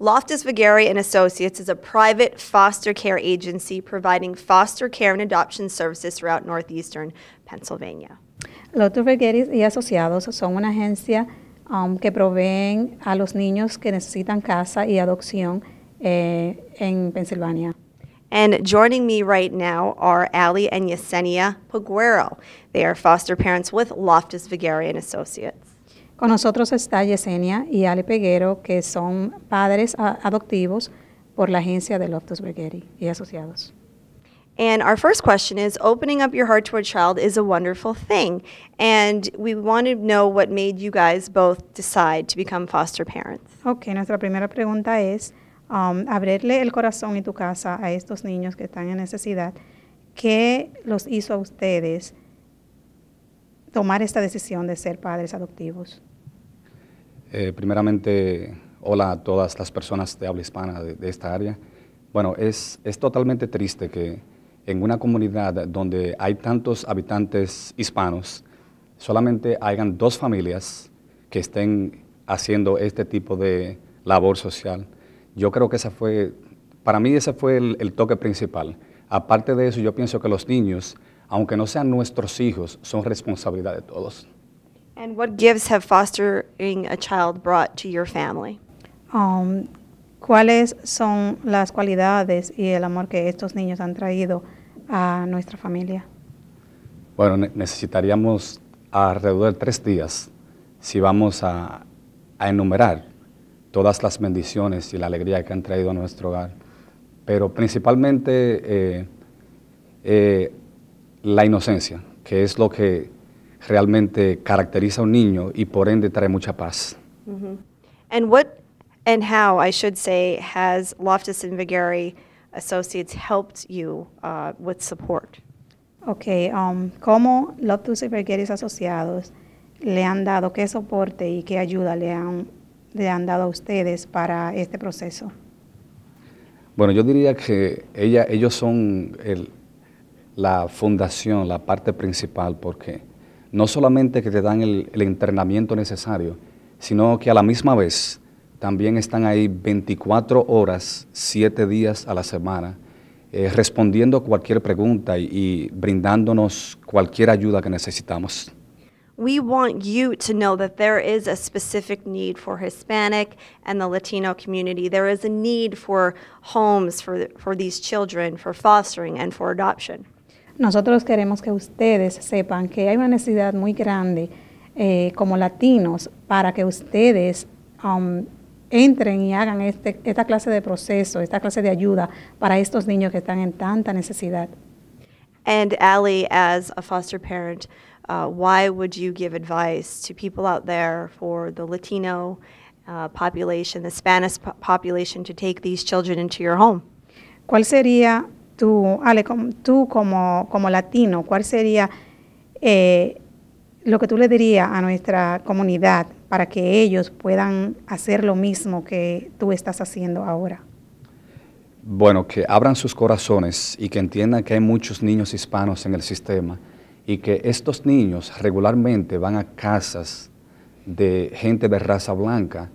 Loftus Vigari and Associates is a private foster care agency providing foster care and adoption services throughout northeastern Pennsylvania. Loftus Vigari y Asociados son una agencia um, que proveen a los niños que necesitan casa y adopción eh, en Pensilvania. And joining me right now are Ali and Yesenia Paguero. They are foster parents with Loftus Vigari and Associates. Con nosotros está Yesenia y Ale Peguero, que son padres adoptivos por la agencia de Loftus Bergeri y Asociados. And our first question is opening up your heart to a child is a wonderful thing. And we want to know what made you guys both decide to become foster parents. Okay, nuestra primera pregunta es um, abrirle el corazón en tu casa a estos niños que están en necesidad. ¿Qué los hizo a ustedes tomar esta decisión de ser padres adoptivos? Eh, primeramente, hola a todas las personas de habla hispana de, esta área. Bueno, es, es totalmente triste que en una comunidad donde hay tantos habitantes hispanos, solamente hayan dos familias que estén haciendo este tipo de labor social. Yo creo que esa fue, para mí ese fue el toque principal. Aparte de eso, yo pienso que los niños aunque no sean nuestros hijos, son responsabilidad de todos. And gifts have fostering a child brought um, ¿Cuáles son las cualidades y el amor que estos niños han traído a nuestra familia? Bueno, necesitaríamos alrededor de tres días si vamos a, enumerar todas las bendiciones y la alegría que han traído a nuestro hogar. Pero principalmente eh, eh, la inocencia, que es lo que realmente caracteriza a un niño y por ende trae mucha paz. ¿Y mm-hmm. And what and how, I should say, has Loftus and Vigari Associates helped you uh, with support? Okay, um, ¿cómo Loftus y Vigari Asociados le han dado, qué soporte y qué ayuda le han, le han dado a ustedes para este proceso? Bueno, yo diría que ella, ellos son el, la fundación, la parte principal, porque no solamente que te dan el, el entrenamiento necesario, sino que a la misma vez también están ahí 24 horas, 7 días a la semana, eh, respondiendo cualquier pregunta y, y brindándonos cualquier ayuda que necesitamos. we want you to know that there is a specific need for Hispanic and the Latino community. There is a need for homes for, for these children, for fostering, and for adoption. Nosotros queremos que ustedes sepan que hay una necesidad muy grande eh, como latinos para que ustedes um, entren y hagan este, esta clase de proceso, esta clase de ayuda para estos niños que están en tanta necesidad. And Ali, as a foster parent, uh, why would you give advice to people out there for the Latino uh, population, the Spanish population, to take these children into your home? ¿Cuál sería tú, Ale, tú como, como latino, cuál sería eh, lo que tú le dirías a nuestra comunidad para que ellos puedan hacer lo mismo que tú estás haciendo ahora? Bueno, que abran sus corazones y que entiendan que hay muchos niños hispanos en el sistema y que estos niños regularmente van a casas de gente de raza blanca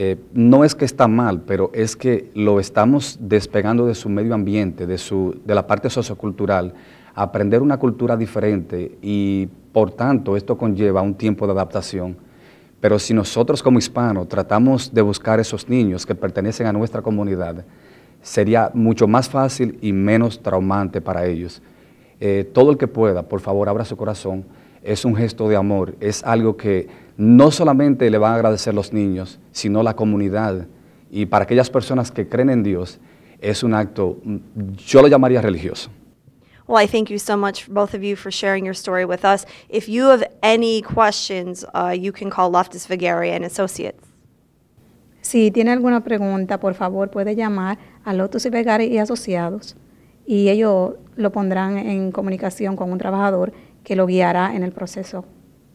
eh, no es que está mal, pero es que lo estamos despegando de su medio ambiente, de, su, de la parte sociocultural, aprender una cultura diferente y por tanto esto conlleva un tiempo de adaptación. Pero si nosotros como hispanos tratamos de buscar esos niños que pertenecen a nuestra comunidad, sería mucho más fácil y menos traumante para ellos. Eh, todo el que pueda, por favor, abra su corazón. Es un gesto de amor, es algo que no solamente le van a agradecer los niños, sino la comunidad. Y para aquellas personas que creen en Dios, es un acto, yo lo llamaría religioso. Well, I thank you so much, both of you, for sharing your story with us. If you have any questions, uh, you can call Loftus and Associates. Si tiene alguna pregunta, por favor, puede llamar a Lotus y Vegari y Asociados y ellos lo pondrán en comunicación con un trabajador que lo guiará en el proceso